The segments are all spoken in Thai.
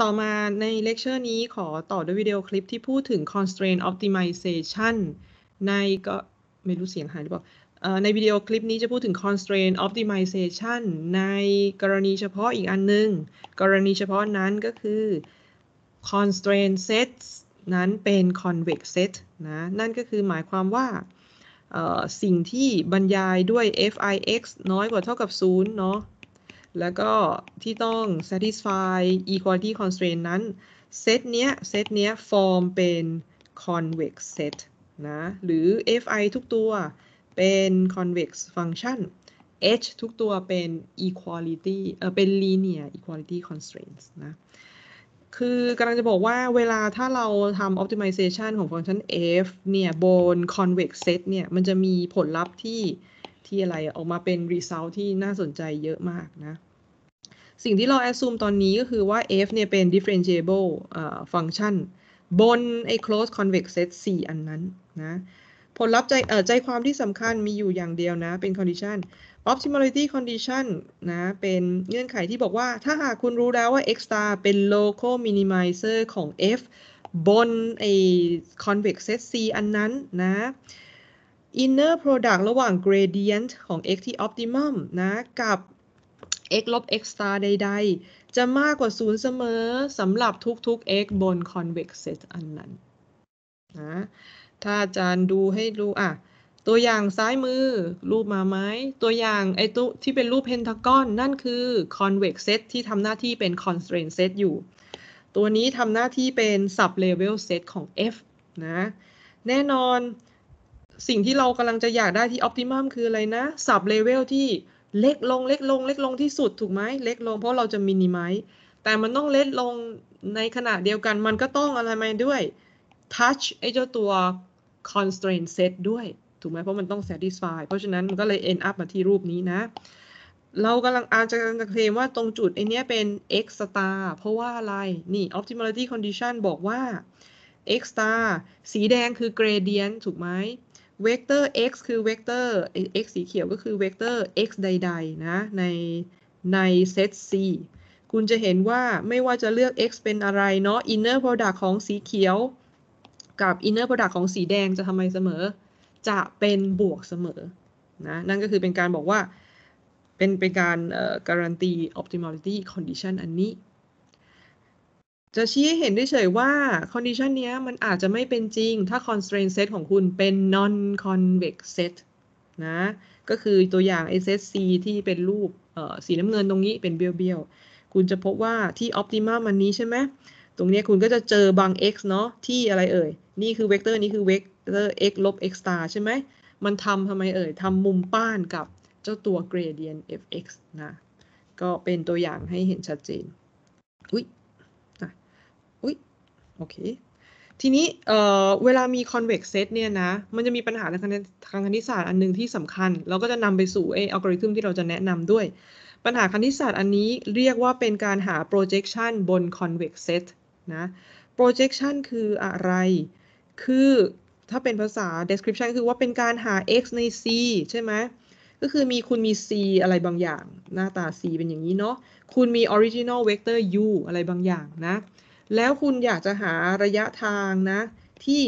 ต่อมาในเลคเชอร์นี้ขอต่อด้วยวิดีโอคลิปที่พูดถึง constraint optimization ในก็ไม่รู้เสียงหายหรือเปล่า ในวิดีโอคลิปนี้จะพูดถึง constraint optimization ในกรณีเฉพาะอีกอันนึง กรณีเฉพาะนั้นก็คือ constraint sets นั้นเป็น convex set นะ นั่นก็คือหมายความว่าสิ่งที่บรรยายด้วย f(i)x น้อยกว่าเท่ากับ0เนาะแล้วก็ที่ต้อง satisfy equality constraint นั้นเซตเนี้ยเซตเนี้ย form เป็น convex set นะ หรือ fi ทุกตัวเป็น convex function h ทุกตัวเป็น equality เออเป็น linear equality constraints นะ คือกำลังจะบอกว่าเวลาถ้าเราทำ optimization ของฟังก์ชัน f เนี่ยบน convex set เนี่ย มันจะมีผลลัพธ์ที่ที่อะไรออกมาเป็น result ที่น่าสนใจเยอะมากนะสิ่งที่เราแอดซูมตอนนี้ก็คือว่า f เนี่ยเป็น differentiable function บนไอ้ closed convex set 4อันนั้นนะผลลัพธ์ใจเอ่อใจความที่สำคัญมีอยู่อย่างเดียวนะ เป็น condition optimality condition นะเป็นเงื่อนไขที่บอกว่าถ้าหากคุณรู้แล้วว่า x star เป็น local minimizer ของ f บนไอ้ convex set C อันนั้นนะ inner product ระหว่าง gradient ของ x ที่ optimum นะกับ x ลบ x ตาใดๆ จะมากกว่า 0 เสมอสำหรับทุกๆ x บน convex set อันนั้นนะ ถ้าอาจารย์ดูให้รู้อ่ะ ตัวอย่างซ้ายมือรูปมาไหม ตัวอย่างไอ้ตู้ที่เป็นรูปเพนทากอนนั่นคือ convex set ที่ทำหน้าที่เป็น constraint set อยู่ ตัวนี้ทำหน้าที่เป็น sub level set ของ f นะ แน่นอนสิ่งที่เรากำลังจะอยากได้ที่ optimum คืออะไรนะ sub level ที่เล็กลง เล็กลง เล็กลงที่สุดถูกไหม เล็กลงเพราะเราจะมินิมัยแต่มันต้องเล็กลงในขณะเดียวกันมันก็ต้องอะไรมาด้วย touch ไอ้เจ้าตัว constraint set ด้วยถูกไหมเพราะมันต้อง satisfy เพราะฉะนั้นมันก็เลย end up มาที่รูปนี้นะ เรากำลังอาจจะเคลมว่าตรงจุดไอเนี้ยเป็น x star เพราะว่าอะไร นี่ optimality condition บอกว่า x star สีแดงคือ gradient ถูกไหมเวกเตอร์ x คือเวกเตอร์ x สีเขียวก็คือเวกเตอร์ x ใดๆ นะในในเซต C คุณจะเห็นว่าไม่ว่าจะเลือก x เป็นอะไรเนาะ inner product ของสีเขียว กับ inner product ของสีแดงจะทำไมเสมอ จะเป็นบวกเสมอนะนั่นก็คือเป็นการบอกว่าเป็นเป็นการการันตี optimality condition อันนี้จะชี้ให้เห็นได้เฉยว่า condition เนี้ยมันอาจจะไม่เป็นจริงถ้า constraint set ของคุณเป็น non convex set นะก็คือตัวอย่าง SSC ที่เป็นรูปสีน้ำเงินตรงนี้เป็นเบี้ยวๆ คุณจะพบว่าที่ optimum มันนี้ใช่ไหมตรงนี้คุณก็จะเจอบาง x เนาะที่อะไรเอ่ย นี่คือเวกเตอร์ นี้คือเวกเตอร์ x ลบ x star ใช่ไหมมันทำทำไมเอ่ยทำมุมป้านกับเจ้าตัว gradient fx นะก็เป็นตัวอย่างให้เห็นชัดเจนอุ้ยโอเค ทีนี้เอ่อเวลามี convex set เนี่ยนะ มันจะมีปัญหาทางทางคณิตศาสตร์อันหนึ่งที่สำคัญ แล้วก็จะนำไปสู่ไออัลกอริทึมที่เราจะแนะนำด้วย ปัญหาคณิตศาสตร์อันนี้เรียกว่าเป็นการหา projection บน convex set นะ projection คืออะไร คือถ้าเป็นภาษา description คือว่าเป็นการหา x ใน c ใช่ไหม ก็คือมีคุณมี c อะไรบางอย่าง หน้าตา c เป็นอย่างนี้เนาะ คุณมี original vector u อะไรบางอย่างนะแล้วคุณอยากจะหาระยะทางนะ ที่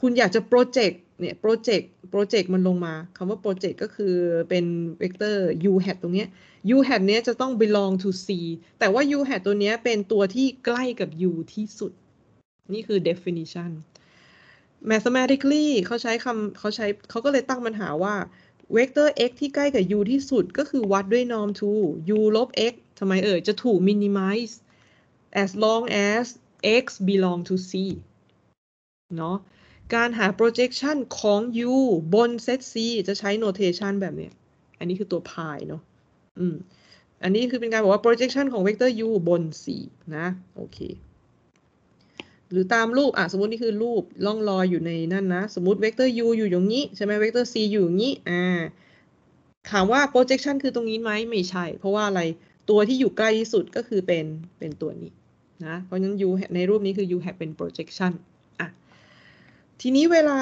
คุณอยากจะโปรเจกต์เนี่ยโปรเจกต์โปรเจกต์มันลงมาคำว่าโปรเจกต์ก็คือเป็นเวกเตอร์ u hat ตรงนี้ u hat เนี้ยจะต้อง belong to c แต่ว่า u hat ตัวเนี้ยเป็นตัวที่ใกล้กับ u ที่สุด นี่คือ definition mathematically เขาใช้คำเขาใช้เขาก็เลยตั้งปัญหาว่าเวกเตอร์ x ที่ใกล้กับ u ที่สุด ก็คือวัดด้วย norm to u ลบ x ทำไมเอ่ย จะถูก minimize as long as x belong to C เนาะการหา projection ของ u บน set C จะใช้ notation แบบนี้อันนี้คือตัว pi เนาะอืม อันนี้คือเป็นการบอกว่า projection ของเวกเตอร์ u บน C นะ โอเค หรือตามรูป อ่ะ สมมตินี่คือรูปล่องลอยอยู่ในนั่นนะ สมมติเวกเตอร์ u อยู่อย่างนี้ใช่ไหมเวกเตอร์ c อยู่อย่างนี้ อ่าถามว่า projection คือตรงนี้ไหม ไม่ใช่ เพราะว่าอะไร ตัวที่อยู่ใกล้ที่สุดก็คือเป็น เป็นตัวนี้นะเพราะฉะนั้น u ในรูปนี้คือ u h a e เป็น projection อ่ะทีนี้เวลา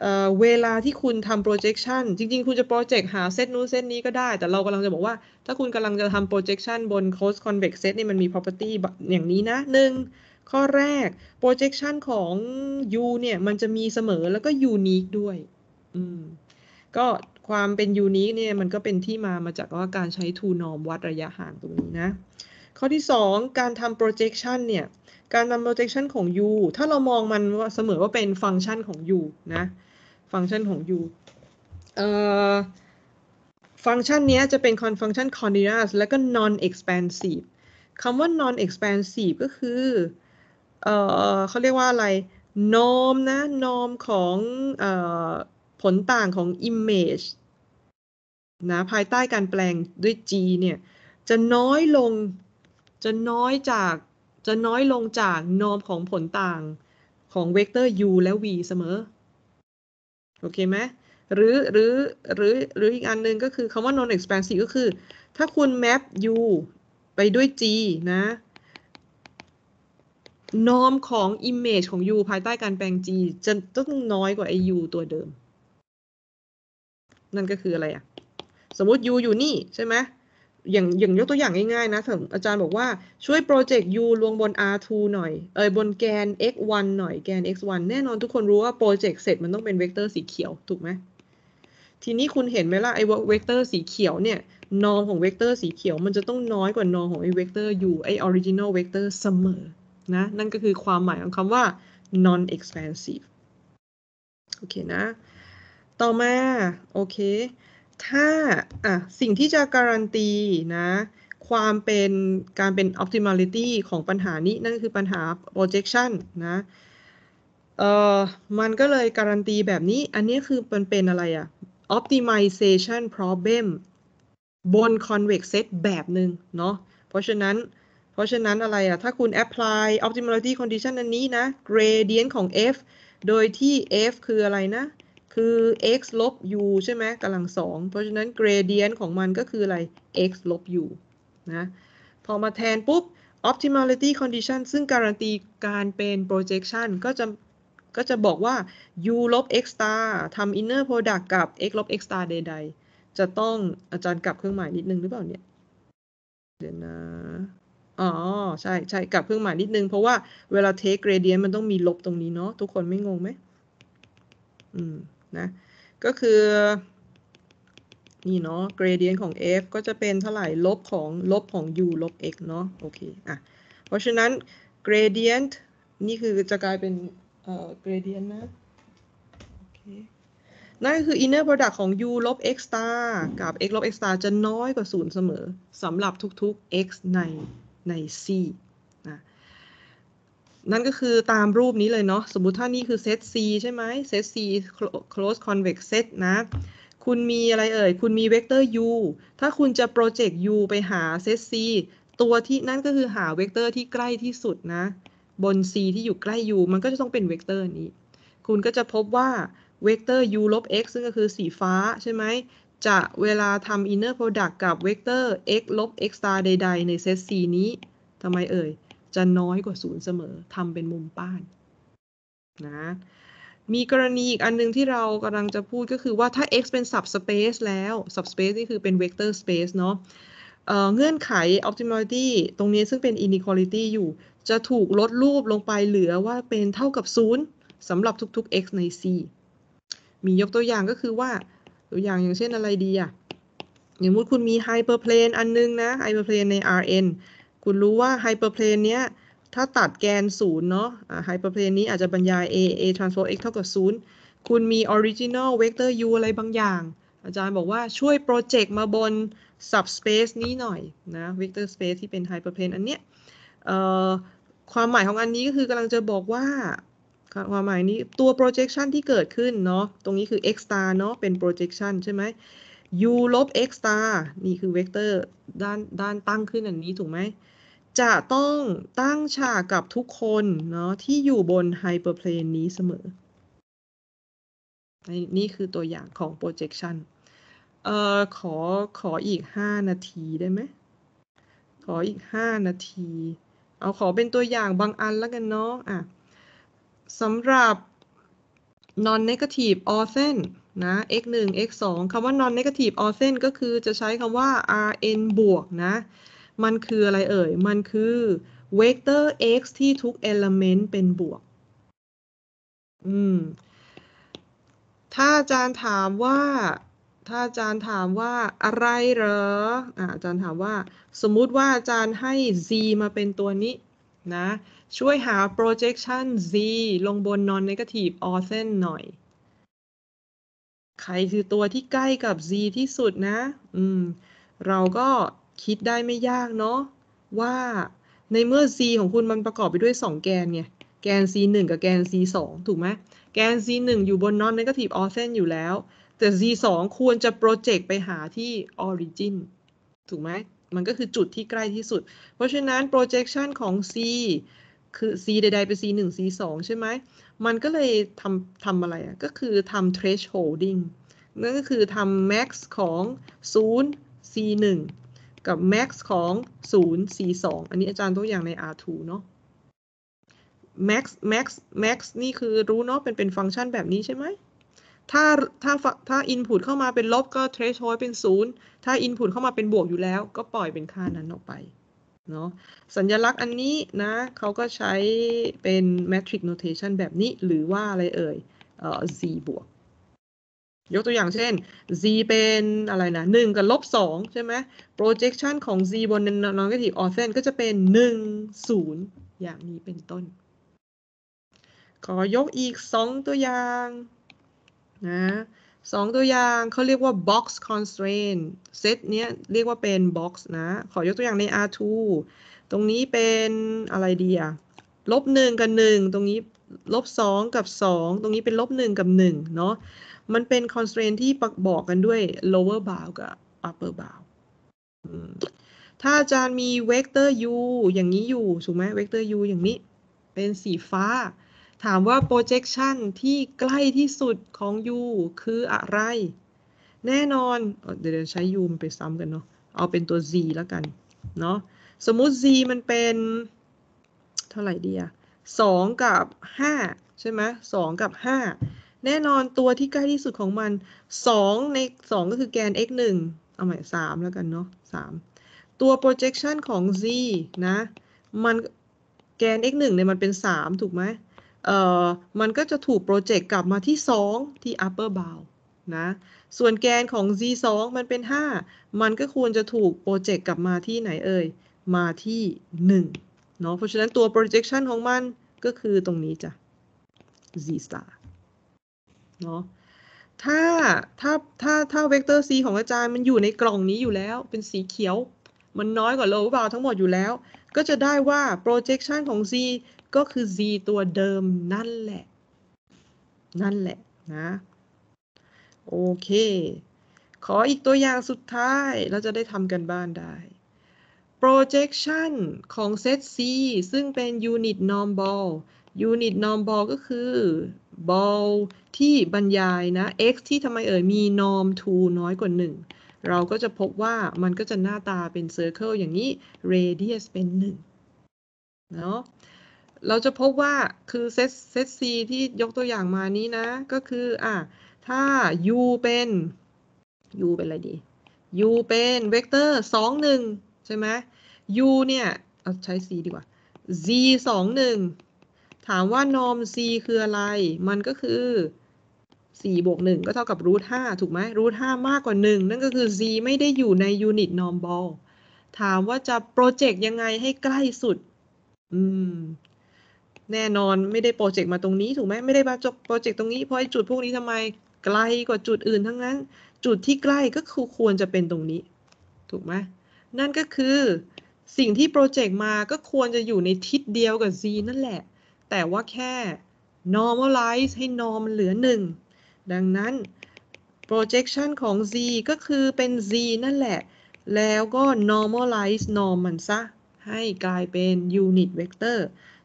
เเวลาที่คุณทำ projection จริง ๆ คุณจะ project หาเส้นนู้นเส้นนี้ก็ได้ แต่เรากำลังจะบอกว่า ถ้าคุณกำลังจะทำ projection บน closed convex set นี่มันมี property อย่างนี้นะหนึ่งข้อแรก projection ของ u เนี่ยมันจะมีเสมอแล้วก็ unique ด้วยอืมก็ความเป็น unique เนี่ยมันก็เป็นที่มามาจากว่าการใช้ two norm วัดระยะห่างตรงนี้นะข้อที่ 2 การทำ projection เนี่ย การทำ projection ของ u ถ้าเรามองมันว่าเสมอว่าเป็นฟังก์ชันของ u นะฟังก์ชันของ u ฟังก์ชันนี้จะเป็นคอนฟังก์ชัน continuous และก็ non expansive คำว่า non expansive ก็คือเออเขาเรียกว่าอะไร norm นะ norm ของออผลต่างของ image นะภายใต้การแปลงด้วย g เนี่ย จะน้อยลงจะน้อยจาก จะน้อยลงจาก นอมของผลต่างของเวกเตอร์ u และ v เสมอ โอเคไหม หรือ หรือ หรือ หรืออีกอันนึงก็คือคำว่า non expansive ก็คือ ถ้าคุณ map u ไปด้วย g นะ นอมของ image ของ u ภายใต้การแปลง g จะต้องน้อยกว่าไอ u ตัวเดิม นั่นก็คืออะไรอะสมมติ u อยู่นี่ใช่ไหมอย่างอย่างยกตัวอย่างง่ายๆนะ อาจารย์บอกว่าช่วยโปรเจกต์ U ลงบน R2 หน่อย เอยบนแกน x1 หน่อย แกน x1 แน่นอนทุกคนรู้ว่าโปรเจกต์เสร็จมันต้องเป็นเวกเตอร์สีเขียว ถูกไหม ทีนี้คุณเห็นไหมล่ะ ไอ้เวกเตอร์สีเขียวเนี่ย นอมของเวกเตอร์สีเขียว มันจะต้องน้อยกว่านอมของไอ้เวกเตอร์ U ไอ้ออริจินอลเวกเตอร์เสมอ นะ นั่นก็คือความหมายของคำว่า non expansive โอเคนะ ต่อมา โอเคถ้าอ่ะสิ่งที่จะการันตีนะ ความเป็นการเป็น optimality ของปัญหานี้นั่นคือปัญหา projection นะเอ่อมันก็เลยการันตีแบบนี้ อันนี้คือมันเป็นอะไรอะ optimization problem บน convex set แบบหนึ่งเนาะเพราะฉะนั้นเพราะฉะนั้นอะไรอะถ้าคุณ apply optimality condition อันนี้นะ gradient ของ f โดยที่ f คืออะไรนะคือ x ลบ u ใช่ไหมกำลังสอง เพราะฉะนั้น gradient ของมันก็คืออะไร x ลบ u นะพอมาแทนปุ๊บ optimality condition ซึ่งการันตีการเป็น projection ก็จะก็จะบอกว่า u ลบ x star ทำ inner product กับ x ลบ x star ใดๆ จะต้องอาจารย์กลับเครื่องหมายนิดนึงหรือเปล่าเนี่ย เดี๋ยวนะ อ๋อ ใช่ใช่กลับเครื่องหมายนิดนึงเพราะว่าเวลา take gradient มันต้องมีลบตรงนี้เนาะทุกคนไม่งงไหมอืมนะ ก็คือนี่เนาะ gradient ของ f ก็จะเป็นเท่าไหร่ลบของ ลบของ u ลบ x เนาะโอเคอ่ะ เพราะฉะนั้น gradient นี่คือจะกลายเป็นเอ่อ gradient นะโอเค นั่นคือ inner product ของ u ลบ x star กับ x ลบ x star จะน้อยกว่า 0 เสมอสำหรับทุกๆ x ในใน C นะนั่นก็คือตามรูปนี้เลยเนาะสมมติถ้านี่คือเซต C ใช่ไหมเซต C close convex set นะ คุณมีอะไรเอ่ย คุณมีเวกเตอร์ u ถ้าคุณจะโปรเจกต์ u ไปหาเซต C ตัวที่นั่นก็คือหาเวกเตอร์ที่ใกล้ที่สุดนะ บน C ที่อยู่ใกล้ u มันก็จะต้องเป็นเวกเตอร์นี้ คุณก็จะพบว่า เวกเตอร์ u ลบ x ซึ่งก็คือสีฟ้าใช่ไหมจะเวลาทำ inner product กับเวกเตอร์ x ลบ x star ใด ๆ ในเซต C นี้ทำไมเอ่ยจะน้อยกว่าศูนย์เสมอทำเป็นมุมป้านนะมีกรณีอีกอันนึงที่เรากำลังจะพูดก็คือว่าถ้า x เป็น subspace แล้ว subspace นี่คือเป็น vector space เนาะเเงื่อนไข optimality ตรงนี้ซึ่งเป็น inequality อยู่จะถูกลดรูปลงไปเหลือว่าเป็นเท่ากับ 0สำหรับทุกๆ x ใน C มียกตัวอย่างก็คือว่า ตัวอย่างอย่างเช่นอะไรดีอะอย่างมุดคุณมี hyperplane อันนึงนะ hyperplane ใน Rn คุณรู้ว่าไฮเปอร์เพลนเนี้ยถ้าตัดแกนศูนย์เนาะไฮเปอร์เพลนนี้อาจจะบรรยาย a a transpose x เท่ากับศูนย์ คุณมี original vector u อะไรบางอย่าง อาจารย์บอกว่าช่วยโปรเจกต์มาบน subspace นี้หน่อยนะ vector space ที่เป็นไฮเปอร์เพลนอันเนี้ยความหมายของอันนี้ก็คือกำลังจะบอกว่า ความหมายนี้ตัว projection ที่เกิดขึ้นเนาะตรงนี้คือ x star เนาะเป็น projection ใช่ไหม u ลบ x ตานี่คือเวกเตอร์ด้านด้านตั้งขึ้นอันนี้ถูกไหม จะต้องตั้งฉากกับทุกคนเนาะที่อยู่บนไฮเปอร์เพลนนี้เสมอ นี่คือตัวอย่างของโปรเจคชันเอ่อขอขออีก 5 นาทีได้ไหม ขออีก 5 นาที เอาขอเป็นตัวอย่างบางอันแล้วกันเนาะอ่ะสำหรับ non negative o r t h a n นะ x 1 x 2คำว่า non negative o r s e n ก็คือจะใช้คำว่า rn บวกนะ มันคืออะไรเอ่ย มันคือเวกเตอร์ x ที่ทุก element เป็นบวก อืม ถ้าอาจารย์ถามว่า ถ้าอาจารย์ถามว่าอะไรเหรออ่าาจารย์ถามว่า สมมุติว่าอาจารย์ให้ z มาเป็นตัวนี้นะ ช่วยหา projection z ลงบน non negative o r s e n หน่อยใครคือตัวที่ใกล้กับ z ที่สุดนะ อืมเราก็คิดได้ไม่ยากเนาะว่าในเมื่อ z ของคุณมันประกอบไปด้วย 2 แกนไง แกน z 1กับแกน z 2ถูกไหม แกน z 1อยู่บน non negative o r i h a n อยู่แล้ว แต่ z 2ควรจะโปรเจกต์ไปหาที่ origin ถูกไหม มันก็คือจุดที่ใกล้ที่สุด เพราะฉะนั้น projection ของ c คือ c ใดๆเป็น c 1 c 2ใช่ไหมมันก็เลยทำทำอะไรอ่ะ ก็คือทำ thresholding นั่นก็คือทำ max ของ0 c 1กับ max ของ0 c 2อันนี้อาจารย์ตัวอย่างใน r 2เนาะ max max max นี่คือรู้เนาะเป็นเป็นฟังก์ชันแบบนี้ใช่ไหมถ้าถ้าถ้า input เข้ามาเป็นลบก็ threshold เป็น 0 ถ้า input เข้ามาเป็นบวกอยู่แล้วก็ปล่อยเป็นค่านั้นออกไปนาะสัญญลักษณ์อันนี้นะ เขาก็ใช้เป็น matrix notation แบบนี้ หรือว่าอะไรเอ่ยเอ่อ z บวก ยกตัวอย่างเช่น z เป็นอะไรนะ1กับลบ2ใช่ไหม projection ของ z บน non-negative o r t h a n ก็จะเป็น 1 0 อย่างนี้เป็นต้น ขอยกอีก 2 ตัวอย่างนะสองตัวอย่างเขาเรียกว่า box constraint เซตเนี้ยเรียกว่าเป็น box นะ ขอยกตัวอย่างใน R2 ตรงนี้เป็นอะไรดีอะลบหนึ่งกับหนึ่งตรงนี้ลบสองกับสองตรงนี้เป็นลบหนึ่งกับหนึ่งเนาะ มันเป็น constraint ที่บอกกันด้วย lower bound กับ upper bound ถ้าอาจารย์มีเวกเตอร์ u อย่างนี้อยู่ ถูกไหมเวกเตอร์ u อย่างนี้เป็นสีฟ้าถามว่า projection ที่ใกล้ที่สุดของ u คืออะไร แน่นอน เดี๋ยวใช้ u ไปซ้ำกันเนาะ เอาเป็นตัว z แล้วกัน เนาะ สมมุติ z มันเป็น เท่าไหร่ดีอะสองกับห้าใช่ไหมสองกับห้าแน่นอนตัวที่ใกล้ที่สุดของมันสองในสองก็คือแกน x หนึ่งเอาใหม่สามแล้วกันเนาะสามตัว projection ของ z นะ มันแกน x หนึ่งเนี่ยมันเป็นสามถูกไหมเอ่อมันก็จะถูกโปรเจกต์กลับมาที่ 2 ที่ upper bound นะ ส่วนแกนของ z 2มันเป็น 5 มันก็ควรจะถูกโปรเจกต์กลับมาที่ไหนเอ่ย มาที่1เนาะ เพราะฉะนั้นตัว projection ของมัน ก็คือตรงนี้จ้ะ z star เนาะ ถ้าถ้าถ้าถ้าเวกเตอร์ c ของอาจารย์มันอยู่ในกล่องนี้อยู่แล้ว เป็นสีเขียว มันน้อยกว่า low bound ทั้งหมดอยู่แล้ว ก็จะได้ว่า projection ของ z ก็คือ z ตัวเดิมนั่นแหละ นั่นแหละนะ โอเค ขออีกตัวอย่างสุดท้ายเราจะได้ทำกันบ้านได้ projection ของเซต C ซึ่งเป็น unit norm ball unit norm ball ก็คือ ball ที่บรรยายนะ x ที่ทำไมเอ่ยมี norm 2 น้อยกว่า 1 เราก็จะพบว่ามันก็จะหน้าตาเป็น circle อย่างนี้ radius เป็น 1 เนาะเราจะพบว่าคือเซตเซตซีที่ยกตัวอย่างมานี้นะ ก็คือ อ่ะ ถ้า u เป็น u เป็นอะไรดี u เป็นเวกเตอร์สองหนึ่งใช่ไหม u เนี่ย เอา ใช้ c ดีกว่า z สองหนึ่งถามว่านอม c คืออะไร มันก็คือ4บวก1 ก็เท่ากับรูทาถูกไหมรูทามากกว่า 1 นั่นก็คือ z ไม่ได้อยู่ในยูนิตนอมบอลถามว่าจะโปรเจกต์ยังไงให้ใกล้สุด อืมแน่นอนไม่ได้โปรเจกต์มาตรงนี้ถูกไหมไม่ได้มาจบโปรเจกต์ตรงนี้เพราะจุดพวกนี้ทำไมไกลกว่าจุดอื่นทั้งนั้น จุดที่ใกล้ก็คือควรจะเป็นตรงนี้ ถูกไหมนั่นก็คือสิ่งที่โปรเจกต์มาก็ควรจะอยู่ในทิศเดียวกับ z นั่นแหละ แต่ว่าแค่ normalize ให้ norm เหลือหนึ่งดังนั้น projection ของ z ก็คือเป็น z นั่นแหละ แล้วก็ normalize norm มันซะ ให้กลายเป็น unit vector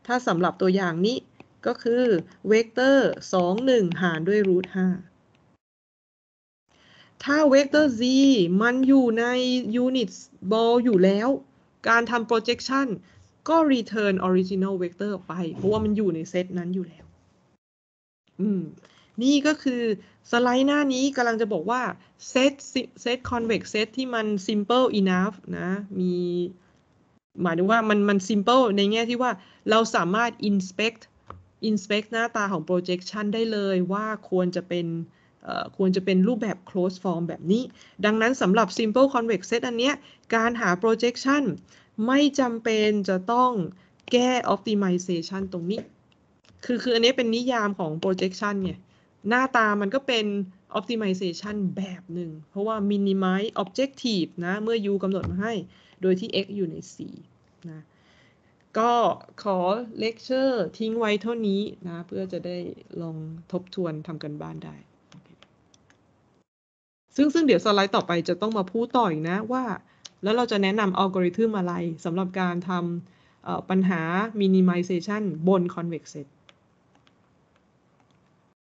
ถ้าสำหรับตัวอย่างนี้ก็คือเวกเตอร์2 1หารด้วยรูท5ถ้าเวกเตอร์ z มันอยู่ในยูนิตบอลอยู่แล้ว การทำ projection ก็ return original vector ออกไป เพราะว่ามันอยู่ในเซตนั้นอยู่แล้วอืมนี่ก็คือสไลด์หน้านี้กำลังจะบอกว่าเซตเซต convex เซตที่มัน simple enough นะ มีหมายถึงว่ามันมัน simple ในแง่ที่ว่าเราสามารถ inspect inspect หน้าตาของ projection ได้เลยว่าควรจะเป็น ควรจะเป็นรูปแบบ close form แบบนี้ ดังนั้นสำหรับ simple convex set อันเนี้ยการหา projection ไม่จำเป็นจะต้องแก้ optimization ตรงนี้ คือคืออันนี้เป็นนิยามของ projection เนี่ยหน้าตามันก็เป็น optimization แบบหนึ่งเพราะว่า minimize objective นะเมื่อ u กำหนดมาให้โดยที่ x อยู่ใน4นะ ก็ขอเลคเชอร์ทิ้งไว้เท่านี้นะเพื่อจะได้ลองทบทวนทำกันบ้านได้ ซึ่งซึ่งเดี๋ยวสไลด์ต่อไปจะต้องมาพูดต่ออีกนะ ว่าแล้วเราจะแนะนำอัลกอริทึมอะไรสำหรับการทำปัญหา minimization บน convex set